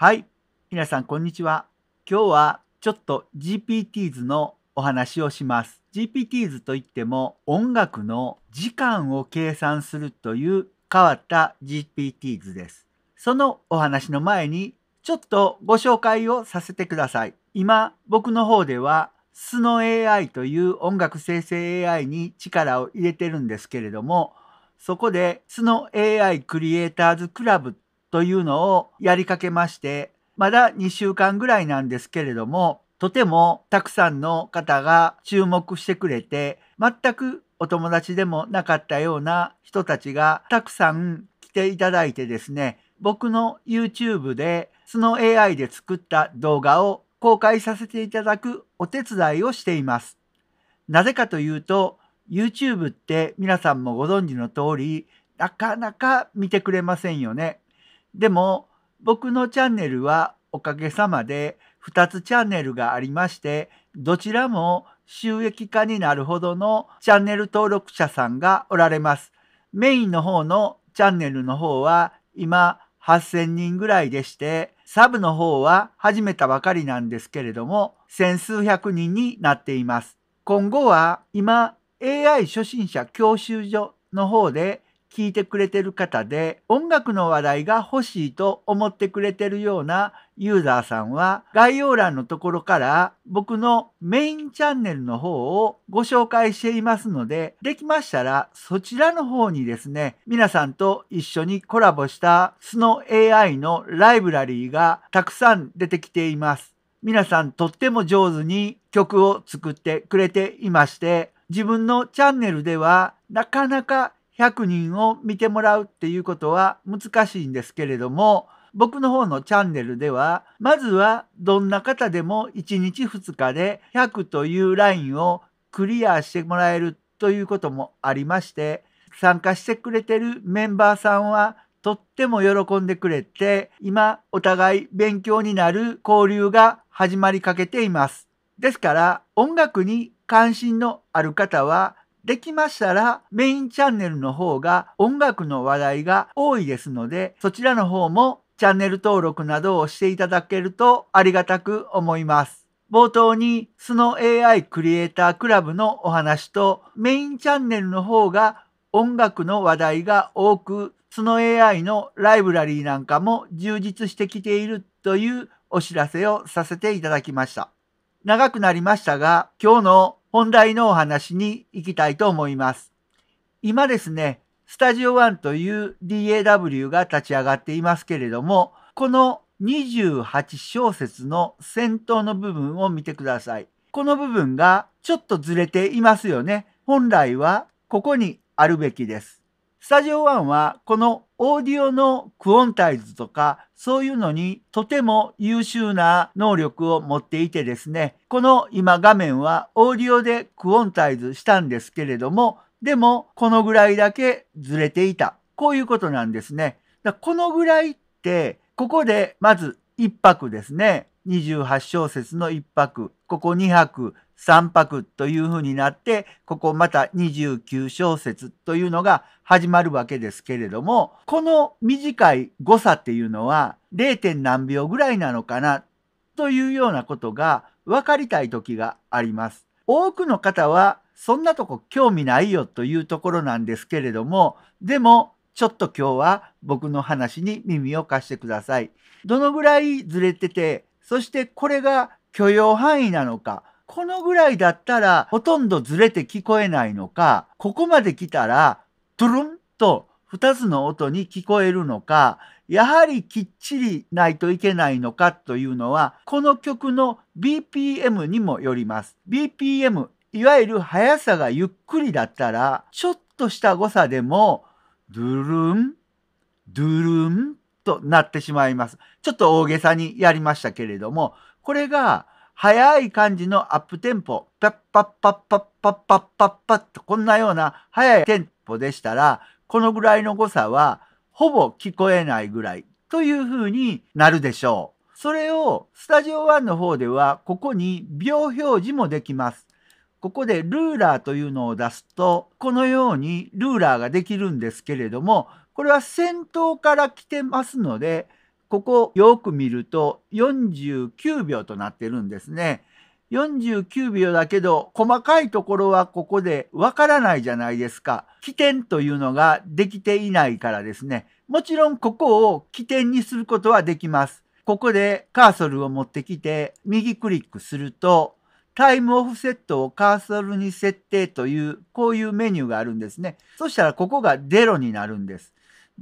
はい。皆さん、こんにちは。今日はちょっと GPTs のお話をします。GPTs といっても音楽の時間を計算するという変わった GPTs です。そのお話の前にちょっとご紹介をさせてください。今、僕の方では SNOAI という音楽生成 AI に力を入れてるんですけれども、そこで SNOAI クリエイターズクラブというのをやりかけまして、まだ2週間ぐらいなんですけれども、とてもたくさんの方が注目してくれて、全くお友達でもなかったような人たちがたくさん来ていただいてですね、僕の YouTube でその AI で作った動画を公開させていただくお手伝いをしています。なぜかというと、YouTube って皆さんもご存知の通り、なかなか見てくれませんよね。でも僕のチャンネルはおかげさまで2つチャンネルがありまして、どちらも収益化になるほどのチャンネル登録者さんがおられます。メインの方のチャンネルの方は今8000人ぐらいでして、サブの方は始めたばかりなんですけれども、千数百人になっています。今後は今 AI 初心者教習所の方で聞いてくれてる方で音楽の話題が欲しいと思ってくれてるようなユーザーさんは概要欄のところから僕のメインチャンネルの方をご紹介していますのでできましたらそちらの方にですね皆さんと一緒にコラボしたスノ AI のライブラリーがたくさん出てきています皆さんとっても上手に曲を作ってくれていまして自分のチャンネルではなかなか100人を見てもらうっていうことは難しいんですけれども、僕の方のチャンネルでは、まずはどんな方でも1日2日で100というラインをクリアしてもらえるということもありまして、参加してくれてるメンバーさんはとっても喜んでくれて、今お互い勉強になる交流が始まりかけています。ですから音楽に関心のある方はできましたらメインチャンネルの方が音楽の話題が多いですので、そちらの方もチャンネル登録などをしていただけるとありがたく思います。冒頭にスノ AI クリエイタークラブのお話とメインチャンネルの方が音楽の話題が多く、スノ AI のライブラリーなんかも充実してきているというお知らせをさせていただきました。長くなりましたが、今日の本題のお話に行きたいと思います。今ですね、スタジオンという DAW が立ち上がっていますけれども、この28小節の先頭の部分を見てください。この部分がちょっとずれていますよね。本来はここにあるべきです。スタジオンはこのオーディオのクオンタイズとか、そういうのにとても優秀な能力を持っていてですね、この今画面はオーディオでクオンタイズしたんですけれども、でもこのぐらいだけずれていた。こういうことなんですね。だこのぐらいって、ここでまず一泊ですね。28小節の一泊、ここ2泊、3泊というふうになって、ここまた29小節というのが始まるわけですけれども、この短い誤差っていうのは 0. 何秒ぐらいなのかなというようなことが分かりたい時があります。多くの方はそんなとこ興味ないよというところなんですけれども、でもちょっと今日は僕の話に耳を貸してください。どのぐらいずれてて、そしてこれが許容範囲なのか、このぐらいだったらほとんどずれて聞こえないのか、ここまで来たらトゥルンと2つの音に聞こえるのか、やはりきっちりないといけないのかというのは、この曲の BPM にもよります。BPM、いわゆる速さがゆっくりだったら、ちょっとした誤差でも、ドゥルン、ドゥルンとなってしまいます。ちょっと大げさにやりましたけれども、これが速い感じのアップテンポ、パッパッパッパッパッパッパッパッとこんなような速いテンポでしたら、このぐらいの誤差はほぼ聞こえないぐらいという風になるでしょう。それをスタジオ1の方ではここに秒表示もできます。ここでルーラーというのを出すと、このようにルーラーができるんですけれども、これは先頭から来てますので、ここよく見ると49秒となってるんですね。49秒だけど、細かいところはここでわからないじゃないですか。起点というのができていないからですね。もちろんここを起点にすることはできます。ここでカーソルを持ってきて、右クリックすると、タイムオフセットをカーソルに設定という、こういうメニューがあるんですね。そしたらここが0になるんです。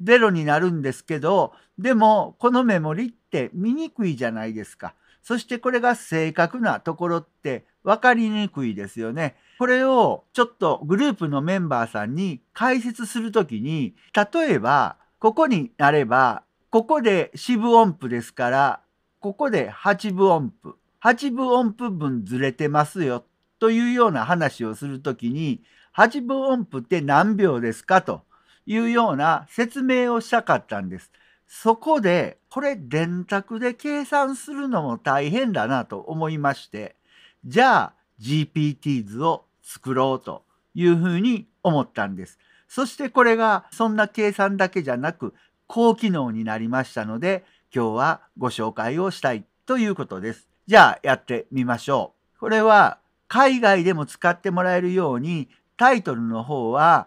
ゼロになるんですけど、でも、このメモリって見にくいじゃないですか。そしてこれが正確なところって分かりにくいですよね。これをちょっとグループのメンバーさんに解説するときに、例えば、ここになれば、ここで四分音符ですから、ここで八分音符。八分音符分ずれてますよ。というような話をするときに、八分音符って何秒ですかと。いうような説明をしたかったんです。そこで、これ電卓で計算するのも大変だなと思いまして、じゃあ GPT 図を作ろうというふうに思ったんです。そしてこれがそんな計算だけじゃなく高機能になりましたので、今日はご紹介をしたいということです。じゃあやってみましょう。これは海外でも使ってもらえるようにタイトルの方は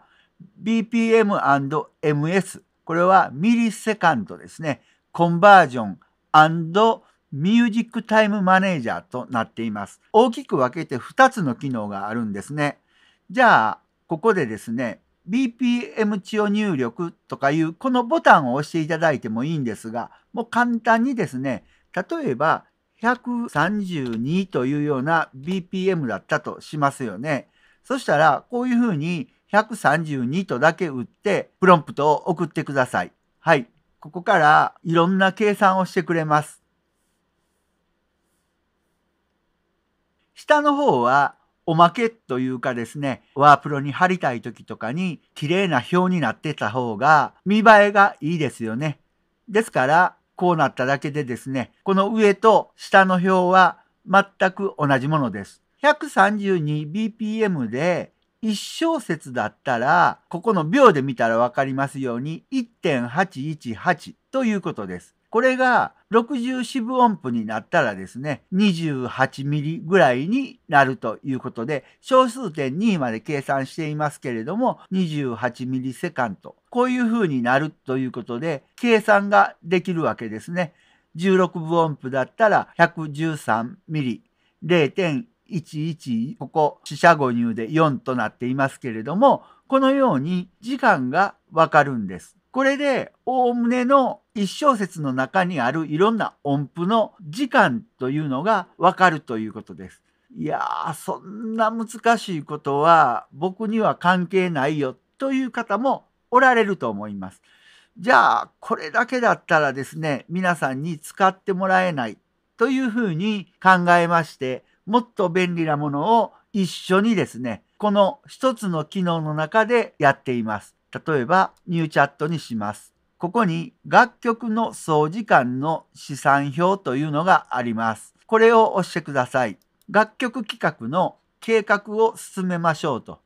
BPM&MS これはミリセカンドですねコンバージョンミュージックタイムマネージャーとなっています大きく分けて2つの機能があるんですねじゃあここでですね BPM 値を入力とかいうこのボタンを押していただいてもいいんですがもう簡単にですね例えば132というような BPM だったとしますよねそしたらこういうふうに132とだけ打って、プロンプトを送ってください。はい。ここからいろんな計算をしてくれます。下の方はおまけというかですね、ワープロに貼りたい時とかに綺麗な表になってた方が見栄えがいいですよね。ですから、こうなっただけでですね、この上と下の表は全く同じものです。132bpm で一小節だったら、ここの秒で見たらわかりますように、1.818ということです。これが60四分音符になったらですね、28ミリぐらいになるということで、小数点2まで計算していますけれども、28ミリセカンド。こういう風になるということで、計算ができるわけですね。16分音符だったら113ミリ、0.1 11ここ四捨五入で4となっていますけれどもこのように時間がわかるんです。これでおおむねの1小節の中にあるいろんな音符の時間というのがわかるということです。いやーそんな難しいことは僕には関係ないよという方もおられると思います。じゃあこれだけだったらですね皆さんに使ってもらえないというふうに考えましてもっと便利なものを一緒にですね、この一つの機能の中でやっています。例えば、ニューチャットにします。ここに楽曲の総時間の試算表というのがあります。これを押してください。楽曲企画の計画を進めましょうと。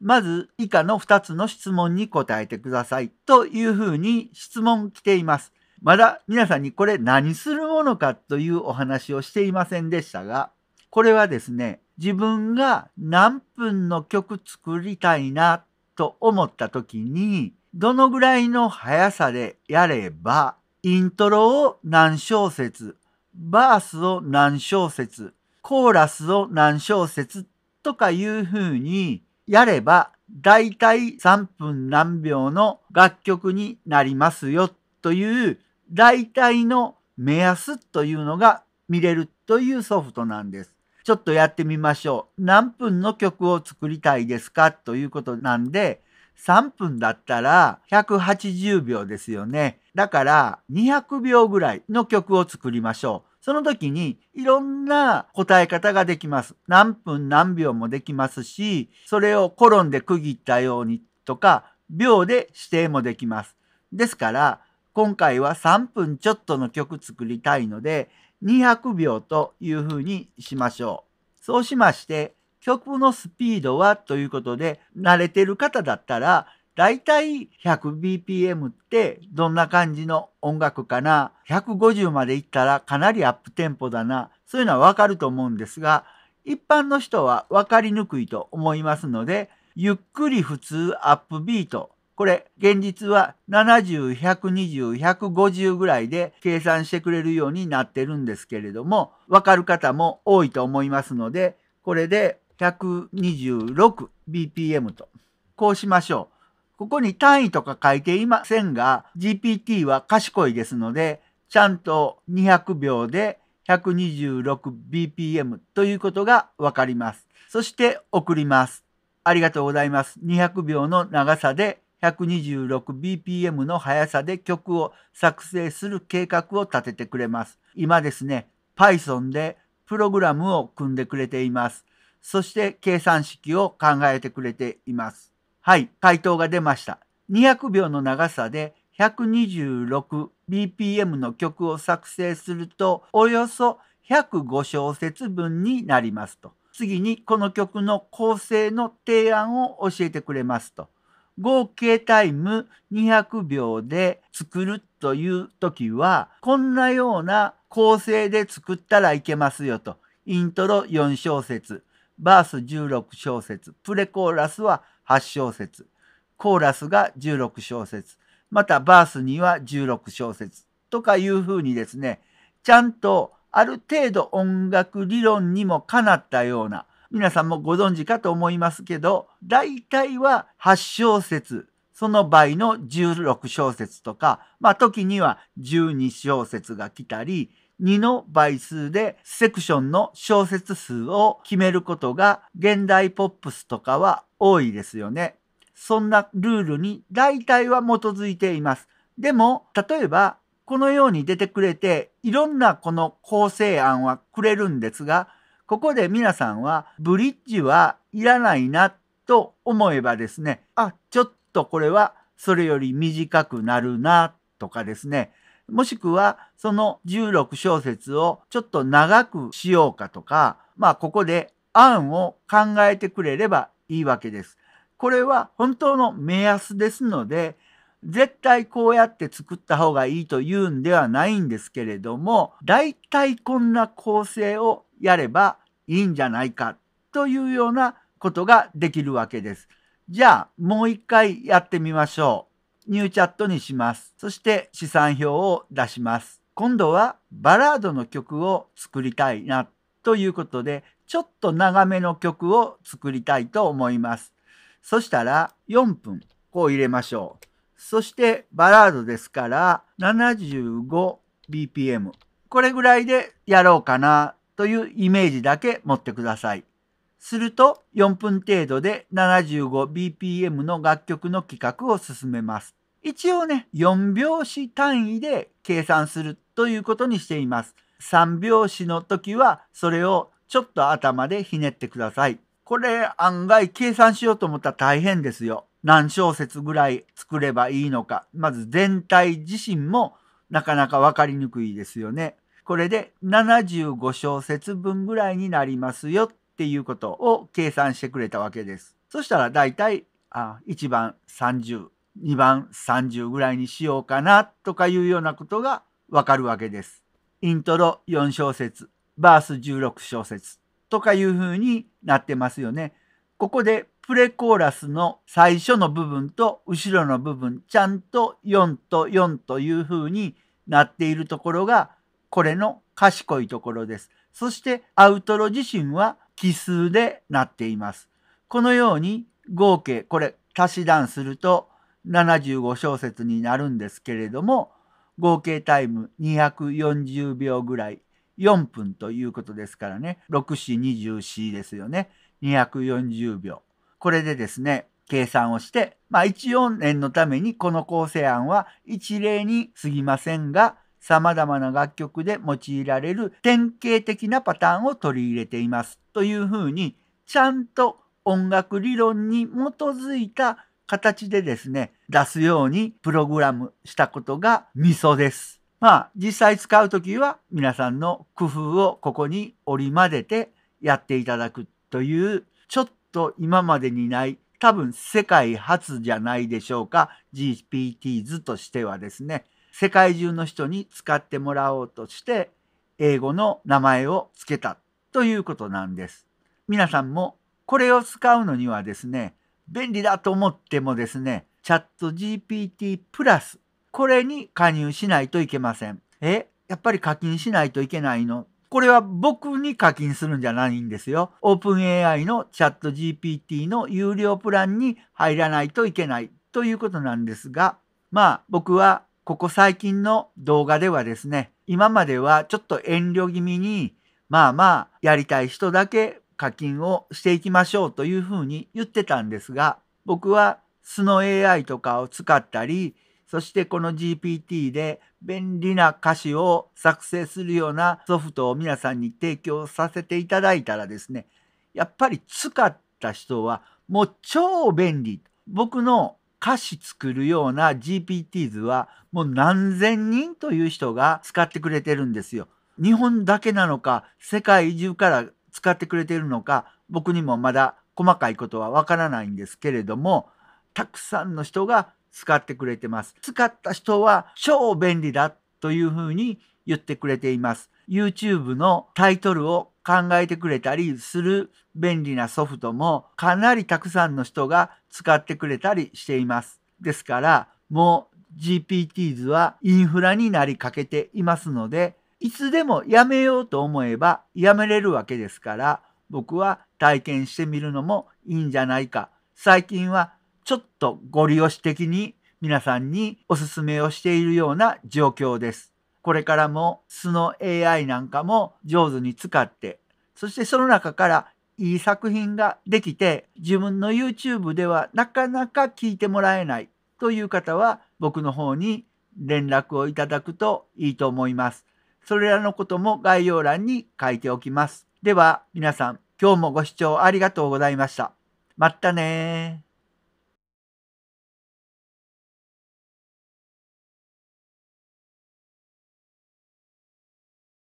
まず以下の2つの質問に答えてくださいというふうに質問来ています。まだ皆さんにこれ何するものかというお話をしていませんでしたが、これはですね、自分が何分の曲作りたいなと思った時に、どのぐらいの速さでやれば、イントロを何小節、バースを何小節、コーラスを何小節とかいう風にやれば、だいたい3分何秒の楽曲になりますよというだいたいの目安というのが見れるというソフトなんです。ちょっとやってみましょう。何分の曲を作りたいですかということなんで、3分だったら180秒ですよね。だから200秒ぐらいの曲を作りましょう。その時にいろんな答え方ができます。何分何秒もできますし、それをコロンで区切ったようにとか、秒で指定もできます。ですから、今回は3分ちょっとの曲作りたいので、200秒というふうにしましょう。そうしまして、曲のスピードはということで、慣れてる方だったら、だいたい 100bpm ってどんな感じの音楽かな、150までいったらかなりアップテンポだな、そういうのはわかると思うんですが、一般の人はわかりにくいと思いますので、ゆっくり普通アップビートこれ、現実は70、120、150ぐらいで計算してくれるようになってるんですけれども、わかる方も多いと思いますので、これで 126bpm と。こうしましょう。ここに単位とか書いていませんが、GPT は賢いですので、ちゃんと200秒で 126bpm ということがわかります。そして送ります。ありがとうございます。200秒の長さで 126bpm の速さで曲を作成する計画を立ててくれます。今ですね、Python でプログラムを組んでくれています。そして計算式を考えてくれています。はい、回答が出ました。200秒の長さで 126bpm の曲を作成するとおよそ105小節分になりますと。次にこの曲の構成の提案を教えてくれますと。合計タイム200秒で作るという時は、こんなような構成で作ったらいけますよと。イントロ4小節、バース16小節、プレコーラスは8小節、コーラスが16小節、またバースには16小節とかいうふうにですね、ちゃんとある程度音楽理論にもかなったような、皆さんもご存知かと思いますけど、大体は8小節、その倍の16小節とか、まあ時には12小節が来たり、2の倍数でセクションの小節数を決めることが現代ポップスとかは多いですよね。そんなルールに大体は基づいています。でも、例えばこのように出てくれていろんなこの構成案はくれるんですが、ここで皆さんはブリッジはいらないなと思えばですね、あ、ちょっとこれはそれより短くなるなとかですね、もしくはその16小節をちょっと長くしようかとか、まあここで案を考えてくれればいいわけです。これは本当の目安ですので、絶対こうやって作った方がいいというんではないんですけれども、大体こんな構成をやればいいんじゃないかというようなことができるわけです。じゃあもう一回やってみましょう。ニューチャットにします。そして試算表を出します。今度はバラードの曲を作りたいなということで、ちょっと長めの曲を作りたいと思います。そしたら4分こう入れましょう。そしてバラードですから 75bpm。これぐらいでやろうかなというイメージだけ持ってください。すると4分程度で 75bpm の楽曲の企画を進めます。一応ね、4拍子単位で計算するということにしています。3拍子の時はそれをちょっと頭でひねってください。これ案外計算しようと思ったら大変ですよ。何小節ぐらい作ればいいのか。まず全体自身もなかなかわかりにくいですよね。これで75小節分ぐらいになりますよっていうことを計算してくれたわけです。そしたらだいたいあ1番30、2番30ぐらいにしようかなとかいうようなことがわかるわけです。イントロ4小節、バース16小節とかいうふうになってますよね。ここでプレコーラスの最初の部分と後ろの部分ちゃんと4と4というふうになっているところがこれの賢いところです。そしてアウトロ自身は奇数でなっています。このように合計、これ足し算すると75小節になるんですけれども、合計タイム240秒ぐらい、4分ということですからね、6424ですよね。240秒。これでですね、計算をして、まあ一応念のためにこの構成案は一例に過ぎませんが、様々な楽曲で用いられる典型的なパターンを取り入れていますというふうにちゃんと音楽理論に基づいた形でですね出すようにプログラムしたことがミソです。まあ実際使う時は皆さんの工夫をここに織り交ぜてやっていただくというちょっと今までにない多分世界初じゃないでしょうか GPTs としてはですね世界中の人に使ってもらおうとして英語の名前を付けたということなんです。皆さんもこれを使うのにはですね、便利だと思ってもですね、チャット GPT プラス、これに加入しないといけません。え、やっぱり課金しないといけないのこれは僕に課金するんじゃないんですよ。OpenAI のチャット GPT の有料プランに入らないといけないということなんですが、まあ僕はここ最近の動画ではですね、今まではちょっと遠慮気味に、まあまあ、やりたい人だけ課金をしていきましょうというふうに言ってたんですが、僕は素の AI とかを使ったり、そしてこの GPT で便利な歌詞を作成するようなソフトを皆さんに提供させていただいたらですね、やっぱり使った人はもう超便利。僕の歌詞作るような GPT 図はもう何千人という人が使ってくれてるんですよ。日本だけなのか世界中から使ってくれてるのか僕にもまだ細かいことはわからないんですけれどもたくさんの人が使ってくれてます。使った人は超便利だというふうに言ってくれています。YouTube のタイトルを考えてくれたりする便利なソフトもかなりたくさんの人が使ってくれたりしています。ですからもう GPTs はインフラになりかけていますのでいつでもやめようと思えばやめれるわけですから僕は体験してみるのもいいんじゃないか最近はちょっとご利用し的に皆さんにおすすめをしているような状況です。これからも素の AI なんかも上手に使ってそしてその中からいい作品ができて自分の YouTube ではなかなか聞いてもらえないという方は僕の方に連絡をいただくといいと思います。それらのことも概要欄に書いておきます。では皆さん今日もご視聴ありがとうございました。まったね